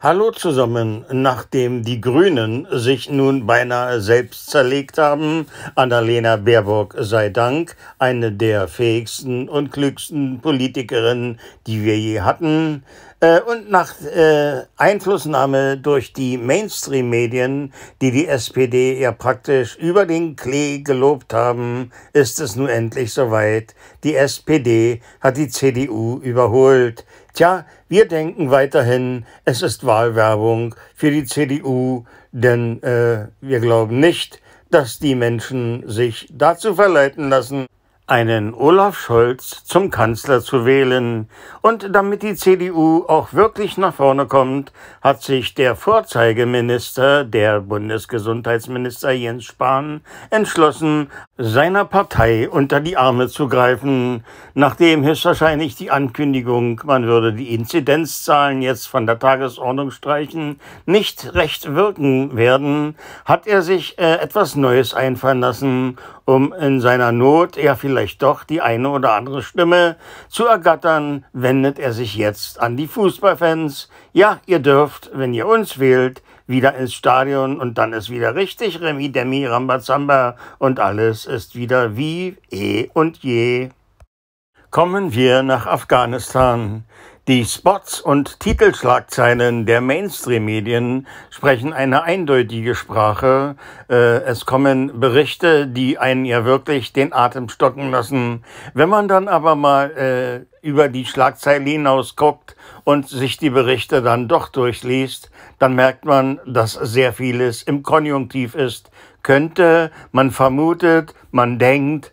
Hallo zusammen. Nachdem die Grünen sich nun beinahe selbst zerlegt haben, Annalena Baerbock sei Dank, eine der fähigsten und klügsten Politikerinnen, die wir je hatten, äh, und nach äh, Einflussnahme durch die Mainstream-Medien, die die SPD ja praktisch über den Klee gelobt haben, ist es nun endlich soweit. Die SPD hat die CDU überholt. Tja, wir denken weiterhin, es ist Wahlwerbung für die CDU, denn äh, wir glauben nicht, dass die Menschen sich dazu verleiten lassen, einen Olaf Scholz zum Kanzler zu wählen. Und damit die CDU auch wirklich nach vorne kommt, hat sich der Vorzeigeminister, der Bundesgesundheitsminister Jens Spahn, entschlossen, seiner Partei unter die Arme zu greifen, nachdem höchstwahrscheinlich die Ankündigung, man würde die Inzidenzzahlen jetzt von der Tagesordnung streichen, nicht recht wirken werden, hat er sich äh, etwas Neues einfallen lassen, um in seiner Not ja vielleicht vielleicht doch die eine oder andere Stimme zu ergattern, wendet er sich jetzt an die Fußballfans. Ja, ihr dürft, wenn ihr uns wählt, wieder ins Stadion und dann ist wieder richtig Remi Demi Rambazamba und alles ist wieder wie eh und je. Kommen wir nach Afghanistan. Die Spots und Titelschlagzeilen der Mainstream-Medien sprechen eine eindeutige Sprache. Äh, es kommen Berichte, die einen ja wirklich den Atem stocken lassen. Wenn man dann aber mal äh, über die Schlagzeile hinaus guckt und sich die Berichte dann doch durchliest, dann merkt man, dass sehr vieles im Konjunktiv ist. Könnte, man vermutet, man denkt,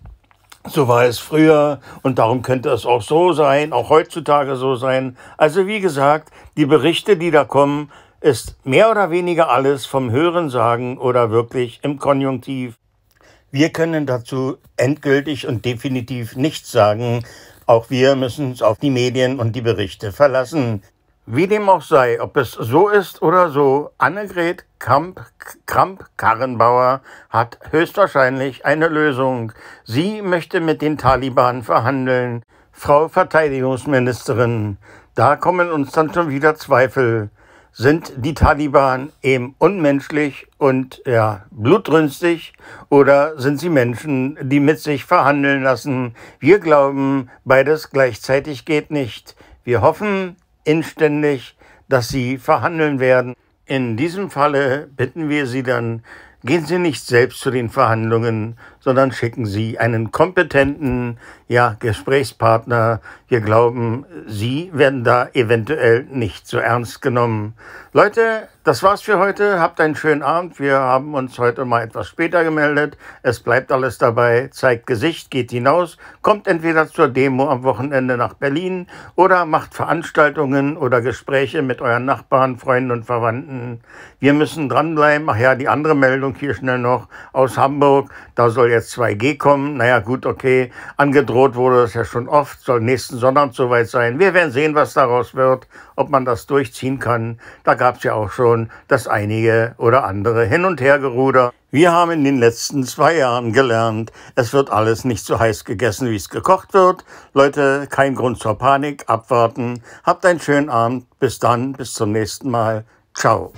so war es früher und darum könnte es auch so sein, auch heutzutage so sein. Also wie gesagt, die Berichte, die da kommen, ist mehr oder weniger alles vom Hören sagen oder wirklich im Konjunktiv. Wir können dazu endgültig und definitiv nichts sagen. Auch wir müssen uns auf die Medien und die Berichte verlassen. Wie dem auch sei, ob es so ist oder so, Annegret Kramp-Karrenbauer hat höchstwahrscheinlich eine Lösung. Sie möchte mit den Taliban verhandeln. Frau Verteidigungsministerin, da kommen uns dann schon wieder Zweifel. Sind die Taliban eben unmenschlich und ja, blutrünstig oder sind sie Menschen, die mit sich verhandeln lassen? Wir glauben, beides gleichzeitig geht nicht. Wir hoffen, inständig, dass Sie verhandeln werden. In diesem Falle bitten wir Sie dann, gehen Sie nicht selbst zu den Verhandlungen, sondern schicken Sie einen kompetenten ja, Gesprächspartner. Wir glauben, Sie werden da eventuell nicht so ernst genommen. Leute, das war's für heute. Habt einen schönen Abend. Wir haben uns heute mal etwas später gemeldet. Es bleibt alles dabei. Zeigt Gesicht, geht hinaus, kommt entweder zur Demo am Wochenende nach Berlin oder macht Veranstaltungen oder Gespräche mit euren Nachbarn, Freunden und Verwandten. Wir müssen dranbleiben. Ach ja, die andere Meldung hier schnell noch aus Hamburg. Da soll ja jetzt 2G kommen. Naja, gut, okay. Angedroht wurde das ja schon oft, soll nächsten Sonntag soweit sein. Wir werden sehen, was daraus wird, ob man das durchziehen kann. Da gab es ja auch schon das einige oder andere Hin- und Hergeruder. Wir haben in den letzten zwei Jahren gelernt, es wird alles nicht so heiß gegessen, wie es gekocht wird. Leute, kein Grund zur Panik, abwarten. Habt einen schönen Abend. Bis dann, bis zum nächsten Mal. Ciao.